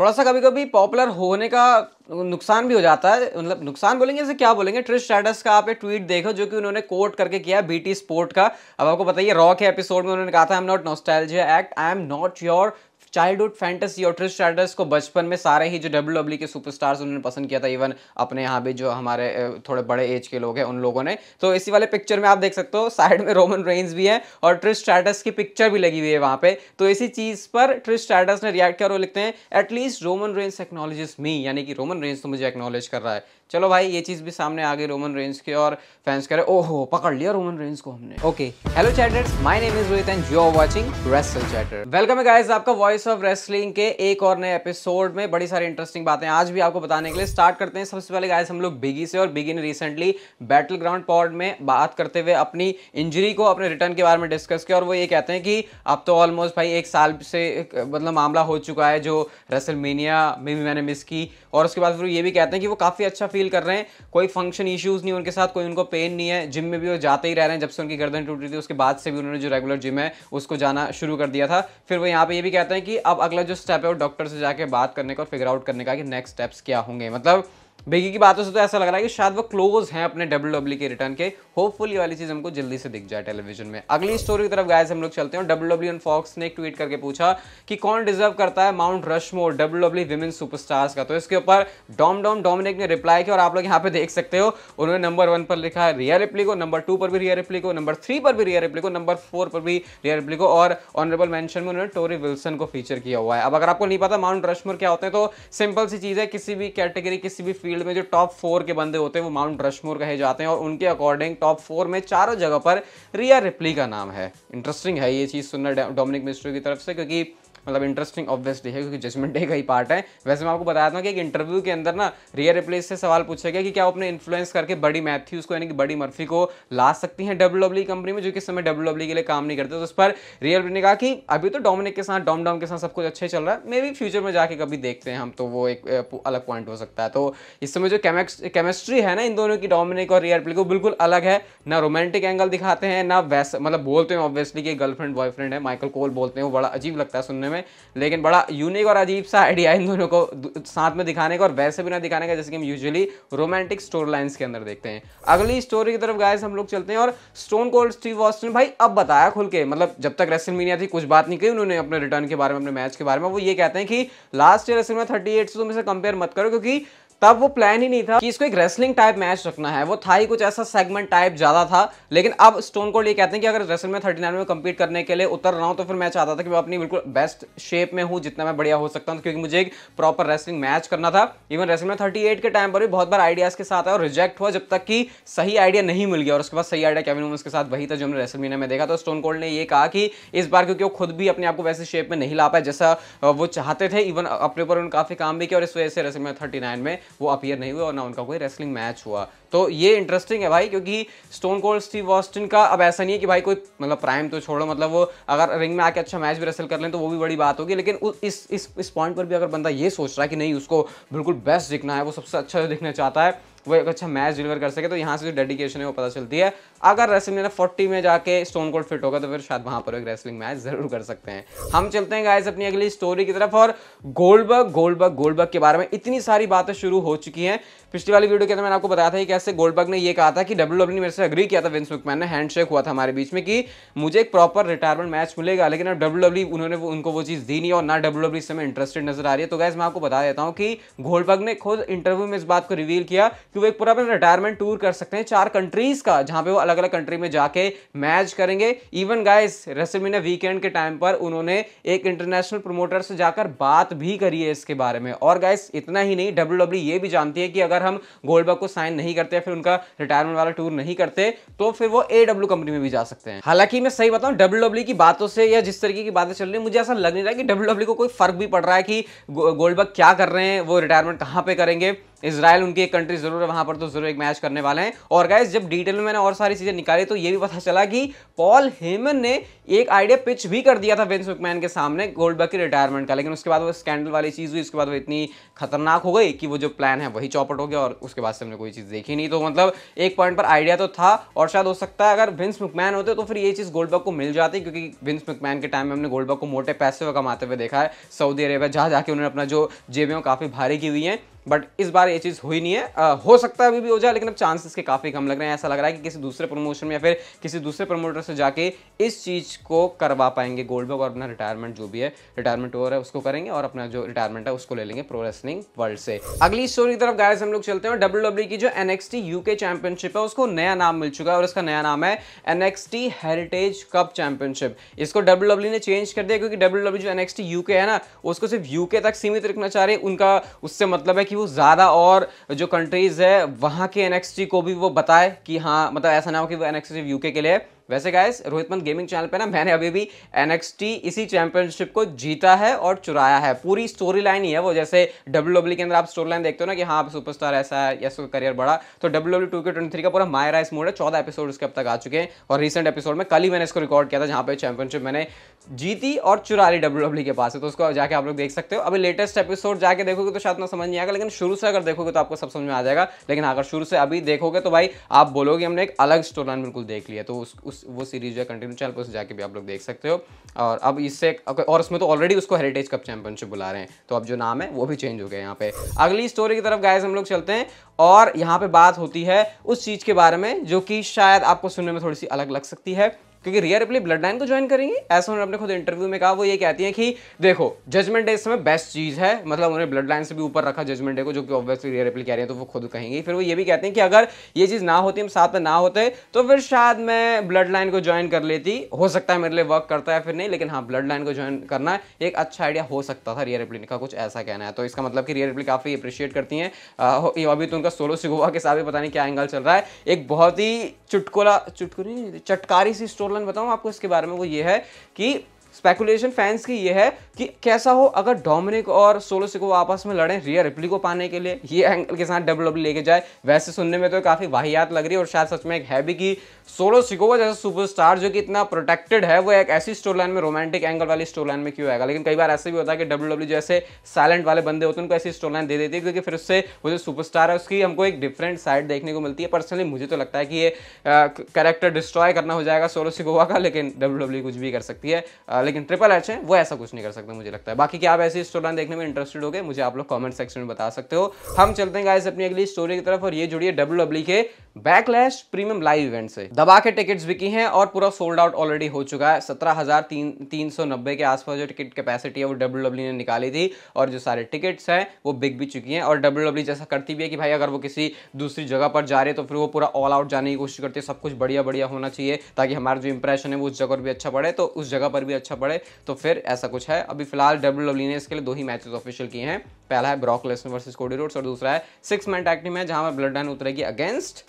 थोड़ा सा कभी कभी पॉपुलर होने का नुकसान भी हो जाता है मतलब नुकसान बोलेंगे इसे क्या बोलेंगे ट्रिश स्टैटस का आप एक ट्वीट देखो जो कि उन्होंने कोट करके किया बीटी स्पोर्ट का अब आपको बताइए रॉ के एपिसोड में उन्होंने कहा था I am not nostalgia act I am not your childhood fantasy और ट्रिश स्टार्टर्स को बचपन में सारे ही जो डब्ल्यू डब्ल्यू e के सुपरस्टार्स उन्होंने पसंद किया था इवन अपने यहाँ भी जो हमारे थोड़े बड़े एज के लोग हैं उन लोगों ने तो इसी वाले पिक्चर में आप देख सकते हो साइड में रोमन रेंज भी है और ट्रिस्ट स्टार्टस की पिक्चर भी लगी हुई है वहाँ पे तो इसी चीज़ पर ट्रिश स्टार्टस ने रिएक्ट किया और लिखते हैं at least Roman Reigns acknowledges me यानी कि रोमन रेंज तो मुझे एक्नोलेज कर रहा है चलो भाई ये चीज़ भी सामने आ गई रोमन रेंज के और फैंस कह रहे ओहो पकड़ लिया रोमन रेंज को हमने okay hello chatters my name is Rohit and you are watching wrestle chatter welcome guys आपका वॉइस ऑफ रेसलिंग के एक और नए एपिसोड में बड़ी सारी इंटरेस्टिंग बातें आज भी आपको बताने के लिए स्टार्ट करते हैं सबसे पहले गाइस हम लोग बिगी से और बिगी ने रिसेंटली बैटल ग्राउंड पॉड में बात करते हुए अपनी इंजरी को अपने रिटर्न के बारे में डिस्कस किया और वो ये कहते हैं कि अब तो ऑलमोस्ट भाई एक साल से मतलब मामला हो चुका है जो रेसलमेनिया में भी मैंने मिस की और उसके बाद फिर ये भी कहते हैं कि वो काफ़ी अच्छा फील फील कर रहे हैं कोई फंक्शन इश्यूज़ नहीं उनके साथ कोई उनको पेन नहीं है जिम में भी वो जाते ही रह रहे हैं जब से उनकी गर्दन टूट रही थी उसके बाद से भी उन्होंने जो रेगुलर जिम है उसको जाना शुरू कर दिया था फिर वो यहाँ पे ये भी कहते हैं कि अब अगला जो स्टेप है वो डॉक्टर से जाके बात करने का और फिगर आउट करने का कि नेक्स्ट स्टेप्स क्या होंगे मतलब बेगी की बातों से तो ऐसा लग रहा है कि शायद वो क्लोज हैं अपने डब्ल्यू डब्ल्यू e के रिटर्न के होपफुल वाली चीज़ हमको जल्दी से दिख जाए टेलीविजन में अगली स्टोरी की तरफ गाय हम लोग चलते हैं डब्ल्यू डब्ल्यू फॉक्स ने एक ट्वीट करके पूछा कि कौन डिजर्व करता है mount Rushmore W W women superstars का तो इसके ऊपर डॉम डॉम डोमिनिक ने रिप्लाई किया और आप लोग यहाँ पे देख सकते हो उन्होंने नंबर वन पर लिखा है रियर रिप्ली को नंबर टू पर भी रियर रिप्ली को नंबर थ्री पर भी रियर रिप्ली को नंबर फोर पर भी रियर रिप्ली को और ऑनरेबल मैंशन में उन्होंने टोरी विल्सन को फीचर किया हुआ है अब अगर आपको नहीं पता माउंट रशमोर क्या होते हैं तो सिंपल सी चीज़ है किसी भी कैटेगरी किसी भी फील्ड में जो टॉप फोर के बंदे होते हैं वो माउंट रशमोर कहे जाते हैं और उनके अकॉर्डिंग टॉप फोर में चारों जगह पर रिया रिप्ली का नाम है इंटरेस्टिंग है ये चीज़ सुनना डोमिनिक मिस्ट्रो की तरफ से क्योंकि मतलब इंटरेस्टिंग ऑब्वियसली है क्योंकि जजमेंट डे का ही पार्ट है वैसे मैं आपको बताया था कि एक इंटरव्यू के अंदर ना रियर रिप्लेस से सवाल पूछा गया कि क्या अपने इन्फ्लुएंस करके बड़ी मैथ्यूज को यानी कि बड़ी मर्फी को ला सकती हैं डब्ल्यू डब्ल्यू कंपनी में जो कि समय डब्ल्यू डब्ल्यू e के लिए काम नहीं करते तो उस पर रियल ने कहा कि अभी तो डोमिनिक के साथ डॉम डॉम के साथ सब कुछ अच्छे चल रहा है मे बी फ्यूचर में जाके कभी देखते हैं हम तो वो एक अलग पॉइंट हो सकता है तो इस समय जो केमिस्ट्री है ना इन दोनों की डोमिनिक और रियर को बिल्कुल अलग है ना रोमांटिक एंगल दिखाते हैं ना वैसा मतलब बोलते हैं ऑब्वियसली कि गर्लफ्रेंड बॉयफ्रेंड है माइकल कोल बोलते हैं वो बड़ा अजीब लगता है सुनने में लेकिन बड़ा यूनिक और अजीब सा आइडिया इन दोनों को साथ में दिखाने का और वैसे भी ना दिखाने का जैसे कि हम यूजुअली रोमांटिक स्टोरी लाइन्स के अंदर देखते हैं अगली स्टोरी की तरफ गाय हम लोग चलते हैं और स्टोन कोल्ड स्टीव ऑस्टिन भाई अब बताया खुल के मतलब जब तक रेसल मीनिया थी कुछ बात नहीं कही उन्होंने अपने रिटर्न के बारे में अपने मैच के बारे में वो ये कहते हैं कि लास्ट ईयर रेसल में थर्टी एट से तुम इसे कंपेयर मत करो क्योंकि तब वो प्लान ही नहीं था कि इसको एक रेसलिंग टाइप मैच रखना है वो था ही कुछ ऐसा सेगमेंट टाइप ज़्यादा था लेकिन अब स्टोन कोल्ड ये कहते हैं कि अगर रेसल में थर्टी में कम्पीट करने के लिए उतर रहा हूँ तो फिर मैं चाहता था कि मैं अपनी बिल्कुल बेस्ट शेप में हूँ जितना मैं बढ़िया हो सकता हूँ क्योंकि मुझे एक प्रॉपर रेसलिंग मैच करना था इवन रेसल में थर्टी के टाइम पर भी बहुत बार आइडियाज़ के साथ आया और रिजेक्ट हुआ जब तक कि सही आइडिया नहीं मिल गया और उसके बाद सही आइडिया कैमिन उसके के साथ वही था जो हमने रेसल में देखा तो स्टोन कोल्ड ने यह कहा कि इस बार क्योंकि वो खुद भी अपने आप को वैसे शेप में नहीं ला पाए जैसा वो चाहते थे इवन अपने ऊपर उन्होंने काफ़ी काम भी किया और इस वजह से रेसलमीना थर्टी में वो अपियर नहीं हुए और ना उनका कोई रेसलिंग मैच हुआ तो ये इंटरेस्टिंग है भाई क्योंकि स्टोन कोल्ड स्टीव वॉस्टिन का अब ऐसा नहीं है कि भाई कोई मतलब प्राइम तो छोड़ो मतलब वो अगर रिंग में आके अच्छा मैच भी रेसल कर लें तो वो भी बड़ी बात होगी लेकिन इस इस इस पॉइंट पर भी अगर बंदा ये सोच रहा है कि नहीं उसको बिल्कुल बेस्ट दिखना है वो सबसे अच्छा दिखना चाहता है वो एक अच्छा मैच डिलीवर कर सके तो यहाँ से जो डेडिकेशन है वो पता चलती है अगर रेसलिंग फोर्टी में जाके स्टोन कोल्ड फिट होगा तो फिर शायद वहाँ पर एक रेसलिंग मैच जरूर कर सकते हैं हम चलते हैं गाइस अपनी अगली स्टोरी की तरफ और गोल्डबर्ग गोल्डबर्ग गोल्डबर्ग के बारे में इतनी सारी बातें शुरू हो चुकी हैं पिछली वाली वीडियो के अंदर मैंने आपको बताया था कि कैसे गोल्डबर्ग ने ये कहा था कि डब्ल्यू डब्ल्यू e मेरे से अग्री किया था विंस मैन ने हैंडशेक हुआ था हमारे बीच में कि मुझे एक प्रॉपर रिटायरमेंट मैच मिलेगा लेकिन अब डब्ल्यू डब्ल्यू e उन्होंने उनको वो चीज़ दी नहीं और ना डब्ल्यू डब्ल्यू e इस समय इंटरेस्टेड नजर आ रही है तो गैस मैं आपको बता देता हूँ कि गोल्डबर्ग ने खुद इंटरव्यू में इस बात को रिवील किया कि वो एक पूरा अपना रिटायरमेंट टूर कर सकते हैं चार कंट्रीज़ का जहाँ पे वो अलग अलग कंट्री में जाके मैच करेंगे इवन गाइस रेसलमीना वीकेंड के टाइम पर उन्होंने एक इंटरनेशनल प्रमोटर से जाकर बात भी करी है इसके बारे में और गाइस इतना ही नहीं डब्ल्यू e ये भी जानती है कि अगर हम गोल्डबर्ग को साइन नहीं करते फिर उनका रिटायरमेंट वाला टूर नहीं करते तो फिर वो ए कंपनी में भी जा सकते हैं हालांकि मैं सही बताऊँ डब्ल्यू e की बातों से या जिस तरीके की बातें चल रही है मुझे ऐसा लग नहीं रहा कि डब्ल्यू e को कोई फर्क भी पड़ रहा है कि गोल्डबर्ग क्या कर रहे हैं वो रिटायरमेंट कहाँ पे करेंगे इसराइल उनकी एक कंट्री जरूर है वहां पर तो जरूर एक मैच करने वाले हैं और गाइज जब डिटेल में मैंने और सारी चीजें निकाली तो ये भी पता चला कि पॉल हेमन ने एक आइडिया पिच भी कर दिया था विंस मैन के सामने बैक की रिटायरमेंट का लेकिन उसके बाद वो स्कैंडल वाली चीज़ हुई उसके बाद वो इतनी खतरनाक हो गई कि वो जो प्लान है वही चौपट हो गया और उसके बाद से हमने कोई चीज़ देखी नहीं तो मतलब एक पॉइंट पर आइडिया तो था और शायद हो सकता है अगर विंस मुकमैन होते तो फिर ये चीज़ गोल्डबर्ग को मिल जाती क्योंकि विंस मुकमैन के टाइम में हमने गोल्डबर्ग को मोटे पैसे कमाते हुए देखा है सऊदी अरेबिया जहाँ जाके उन्होंने अपना जो जेबें काफ़ी भारी की हुई हैं बट इस बार ये चीज़ हुई नहीं है आ, हो सकता है अभी भी हो जाए लेकिन अब चांसेस के काफ़ी कम लग रहे हैं ऐसा लग रहा है कि किसी दूसरे प्रमोशन में या फिर किसी दूसरे प्रमोटर से जाके इस चीज़ को करवा पाएंगे गोल्ड गोल्डबर्ग और अपना रिटायरमेंट जो भी है रिटायरमेंट ओवर है उसको करेंगे और अपना जो रिटायरमेंट है उसको ले लेंगे प्रो रेसलिंग वर्ल्ड से अगली स्टोरी की तरफ गाय हम लोग चलते हैं डब्ल्यू e की जो एनएक्सटी यूके चैंपियनशिप है उसको नया नाम मिल चुका है और इसका नया नाम है एनएक्सटी हेरिटेज कप चैंपियनशिप इसको डब्ल्यू e ने चेंज कर दिया क्योंकि डब्ल्यू e जो एनएक्सटी यूके है ना उसको सिर्फ यूके तक सीमित रखना चाह रहे उनका उससे मतलब है कि वो ज़्यादा और जो कंट्रीज़ है वहाँ के एन को भी वो बताए कि हाँ मतलब ऐसा ना हो कि वो एन यूके के लिए वैसे गाइस रोहितमंद गेमिंग चैनल पे ना मैंने अभी भी एनएक्सटी इसी चैंपियनशिप को जीता है और चुराया है पूरी स्टोरी लाइन ही है वो जैसे डब्ल्यू डब्ल्यू e के अंदर आप स्टोरी लाइन देखते हो ना कि हाँ आप सुपरस्टार ऐसा है या करियर बड़ा तो डब्ल्यू डब्ल्यू टू के ट्वेंटी थ्री का पूरा माय राइस मोड है चौदह एपिसोड उसके अब तक आ चुके हैं और रिसेंट एपिसोड में कल ही मैंने इसको रिकॉर्ड किया था जहाँ पे चैंपियनशिप मैंने जीती और चुरा ली डब्ल्यू डब्ल्यू e के पास है तो उसको जाके आप लोग देख सकते हो अभी लेटेस्ट एपिसोड जाके देखोगे तो शायद ना समझ नहीं आएगा लेकिन शुरू से अगर देखोगे तो आपको सब समझ में आ जाएगा लेकिन हाँ, अगर शुरू से अभी देखोगे तो भाई आप बोलोगे हमने एक अलग स्टोरी लाइन बिल्कुल देख लिया तो उस वो सीरीज जो कंटिन्यू चैनल पर जाके भी आप लोग देख सकते हो और अब इससे और उसमें तो ऑलरेडी उसको हेरिटेज कप चैंपियनशिप बुला रहे हैं तो अब जो नाम है वो भी चेंज हो गया यहाँ पे अगली स्टोरी की तरफ गाइज हम लोग चलते हैं और यहाँ पे बात होती है उस चीज़ के बारे में जो कि शायद आपको सुनने में थोड़ी सी अलग लग सकती है क्योंकि रिया रिप्ले ब्लड लाइन को ज्वाइन करेंगी ऐसा उन्होंने अपने खुद इंटरव्यू में कहा वो ये कहती हैं कि देखो जजमेंट डे इस समय बेस्ट चीज़ है मतलब उन्हें ब्लड लाइन से भी ऊपर रखा जजमेंट डे को जो कि ऑब्वियसली रिया रिप्ले कह रही है तो वो खुद कहेंगे फिर वो ये भी कहते हैं कि अगर ये चीज़ ना होती हम साथ में ना होते तो फिर शायद मैं ब्लड लाइन को ज्वाइन कर लेती हो सकता है मेरे लिए वर्क करता है फिर नहीं लेकिन हाँ ब्लड लाइन को ज्वाइन करना एक अच्छा आइडिया हो सकता था रिया रिप्ले का कुछ ऐसा कहना है तो इसका मतलब कि रिया रिप्ले काफ़ी अप्रिशिएट करती हैं अभी तो उनका सोलो सिगोवा के साथ ही पता नहीं क्या एंगल चल रहा है एक बहुत ही चुटकुला चुटकुली चटकारी सी स्टोरी मोरलन बताऊँ आपको इसके बारे में वो ये है कि स्पेकुलेशन फैंस की ये है कि कैसा हो अगर डोमिनिक और सोलो सिको आपस में लड़ें रिया रिप्ली को पाने के लिए ये एंगल के साथ डब्ल्यू डब्ल्यू e लेके जाए वैसे सुनने में तो काफ़ी वाहियात लग रही है और शायद सच में एक है भी कि सोलो सिकोवा जैसा सुपरस्टार जो कि इतना प्रोटेक्टेड है वो एक ऐसी स्टोर लाइन में रोमांटिक एंगल वाली स्टोर लाइन में क्यों आएगा लेकिन कई बार ऐसे भी होता है कि डब्ल्यू डब्ल्यू e जैसे साइलेंट वाले बंदे होते हैं उनको ऐसी स्टोर लाइन दे देती है क्योंकि फिर उससे वो जो सुपरस्टार है उसकी हमको एक डिफरेंट साइड देखने को मिलती है पर्सनली मुझे तो लगता है कि ये कैरेक्टर डिस्ट्रॉय करना हो जाएगा सोलो सिकोवा का लेकिन डब्ल्यू डब्ल्यू e कुछ भी कर सकती है हाँ, लेकिन ट्रिपल एच है वो ऐसा कुछ नहीं कर सकते मुझे लगता है बाकी क्या आप ऐसी स्टोरी देखने में इंटरेस्टेड हो गए मुझे आप लोग कमेंट सेक्शन में बता सकते हो हम चलते हैं गाइस अपनी अगली स्टोरी की तरफ और ये जुड़ी है डब्ल्यू डब्ल्यू के बैकलैश प्रीमियम लाइव इवेंट से दबा के टिकट्स बिकी हैं और पूरा सोल्ड आउट ऑलरेडी हो चुका है सत्रह हजार तीन तीन सौ नब्बे के आसपास जो टिकट कैपेसिटी है वो डब्ल्यू डब्ल्यू ने निकाली थी और जो सारे टिकट्स हैं वो बिक भी चुकी हैं और डब्ल्यू डब्ल्यू जैसा करती भी है कि भाई अगर वो किसी दूसरी जगह पर जा रहे तो फिर वो पूरा ऑल आउट जाने की कोशिश करती है सब कुछ बढ़िया बढ़िया होना चाहिए ताकि हमारा जो इंप्रेशन है वो उस जगह पर भी अच्छा पड़े तो उस जगह पर भी अच्छा अच्छा बढ़े तो फिर ऐसा कुछ है अभी फिलहाल डब्ल्यू डब्ल्यू ने इसके लिए दो ही मैचेस ऑफिशियल किए हैं पहला है Brock Lesnar versus Cody Rhodes और दूसरा है सिक्स मैन टैक्टिव मैच जहां पर ब्लड डाइन उतरेगी against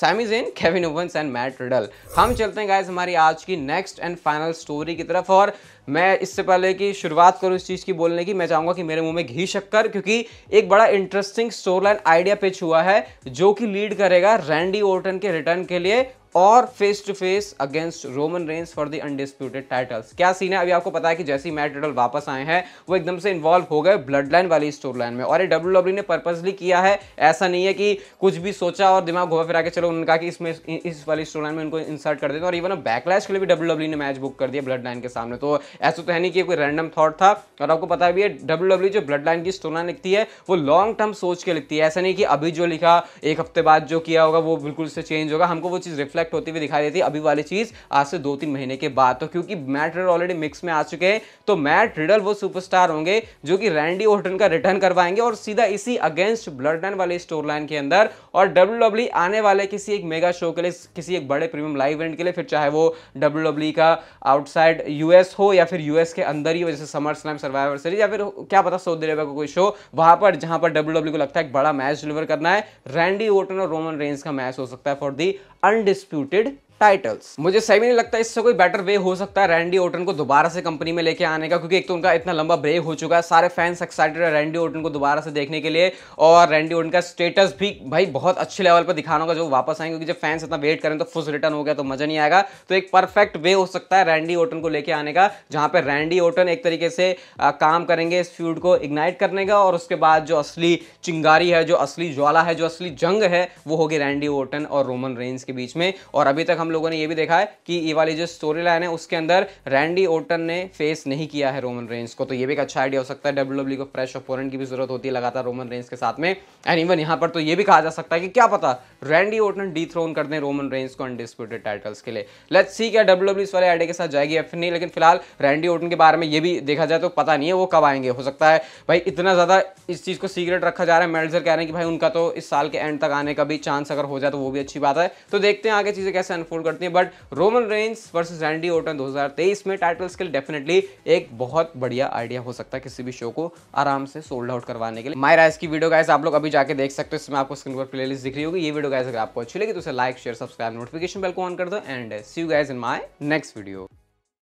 Sami Zayn Kevin Owens and Matt Riddle हम चलते हैं गाइस हमारी आज की नेक्स्ट एंड फाइनल स्टोरी की तरफ और मैं इससे पहले कि शुरुआत करूँ इस चीज़ की बोलने की मैं चाहूँगा कि मेरे मुंह में घी शक्कर क्योंकि एक बड़ा interesting storyline idea pitch हुआ है जो कि लीड करेगा रैंडी ओर्टन के रिटर्न के लिए और face to face against Roman Reigns for the undisputed titles क्या सीन है अभी आपको पता है कि जैसे ही मैट वापस आए हैं वो एकदम से इन्वॉल्व हो गए ब्लड लाइन वाली स्टोर लाइन में और ये डब्ल्यू डब्ल्यू e ने पर्पजली किया है ऐसा नहीं है कि कुछ भी सोचा और दिमाग घुमा फिरा के चलो उन्होंने कहा कि इसमें इस वाली स्टोर लाइन में उनको इंसर्ट कर देते और इवन बैकलैश के लिए भी डब्ल्यू डब्ल्यू e ने मैच बुक कर दिया ब्लड लाइन के सामने तो ऐसा तो है नहीं कि कोई रैंडम थॉट था और आपको पता भी है डब्ल्यू e जो ब्लड लाइन की स्टोना लिखती है वो लॉन्ग टर्म सोच के लिखती है ऐसा नहीं कि अभी जो लिखा एक हफ्ते बाद जो किया होगा वो बिल्कुल से चेंज होगा हमको वो चीज़ रिफ्लेक्ट होती हुई दिखाई देती है अभी वाली चीज़ आज से दो तीन महीने के बाद तो क्योंकि मैट रिडल ऑलरेडी मिक्स में आ चुके हैं तो मैट रिडल वो सुपरस्टार होंगे जो कि रैंडी ओटन का रिटर्न करवाएंगे और सीधा इसी अगेंस्ट ब्लड लाइन वाले स्टोर लाइन के अंदर और डब्ल्यू e आने वाले किसी एक मेगा शो के लिए किसी एक बड़े प्रीमियम लाइव इवेंट के लिए फिर चाहे वो डब्ल्यू e का आउटसाइड यूएस हो या या फिर यूएस के अंदर ही जैसे समर स्लैम सर्वाइवर सीरीज या फिर क्या पता सऊदी अरेबिया को कोई शो वहां पर जहां पर डब्ल्यू e को लगता है एक बड़ा मैच डिलीवर करना है रैंडी ओटन और रोमन रेंज का मैच हो सकता है फॉर दी अनडिस्प्यूटेड टाइटल्स मुझे सही नहीं लगता इससे कोई बेटर वे हो सकता है रैंडी ओटन को दोबारा से कंपनी में लेके आने का क्योंकि एक तो उनका इतना लंबा ब्रेक हो चुका है सारे फैंस एक्साइटेड है रैंडी ओटन को दोबारा से देखने के लिए और रैंडी ओटन का स्टेटस भी भाई बहुत अच्छे लेवल पर दिखाना होगा जो वापस आएंगे क्योंकि जब फैंस इतना वेट करें तो फुल रिटर्न हो गया तो मजा नहीं आएगा तो एक परफेक्ट वे हो सकता है रैंडी ओटन को लेकर आने का जहाँ पर रैंडी ओटन एक तरीके से काम करेंगे इस फ्यूड को इग्नाइट करने का और उसके बाद जो असली चिंगारी है जो असली ज्वाला है जो असली जंग है वो होगी रैंडी ओटन और रोमन रेंज के बीच में और अभी तक हम लोगों ने ये भी देखा है कि ये वाली जो स्टोरी लाइन है उसके अंदर रैंडी ओटन ने फेस नहीं किया है रोमन रेंज को तो ये भी एक अच्छा आइडिया हो सकता है डब्ल्यू e को फ्रेश ऑफोरेंट की भी जरूरत होती है लगातार रोमन रेंज के साथ में एंड इवन यहाँ पर तो ये भी कहा जा सकता है कि क्या पता रैंडी ओटन डी थ्रोन कर दें रोमन रेंज को अनडिस्प्यूटेड टाइटल्स के लिए लेट्स सी क्या डब्ल्यू डब्ल्यू e इस वाले आइडिया के साथ जाएगी या फिर नहीं लेकिन फिलहाल रैंडी ओटन के बारे में ये भी देखा जाए तो पता नहीं है वो कब आएंगे हो सकता है भाई इतना ज़्यादा इस चीज़ को सीक्रेट रखा जा रहा है मेल्जर कह रहे हैं कि भाई उनका तो इस साल के एंड तक आने का भी चांस अगर हो जाए तो वो भी अच्छी बात है तो देखते हैं आगे चीज़ें कैसे अनफोल्ड सपोर्ट करती है but Roman Reigns versus Randy Orton 2023 में टाइटल स्किल डेफिनेटली एक बहुत बढ़िया आइडिया हो सकता है किसी भी शो को आराम से सोल्ड आउट करवाने के लिए माई राइस की वीडियो गाइस आप लोग अभी जाके देख सकते हो इसमें आपको स्क्रीन पर प्ले दिख रही होगी ये वीडियो गाइस अगर आपको अच्छी लगी तो उसे like share subscribe notification bell को ऑन कर दो and see you guys in my next video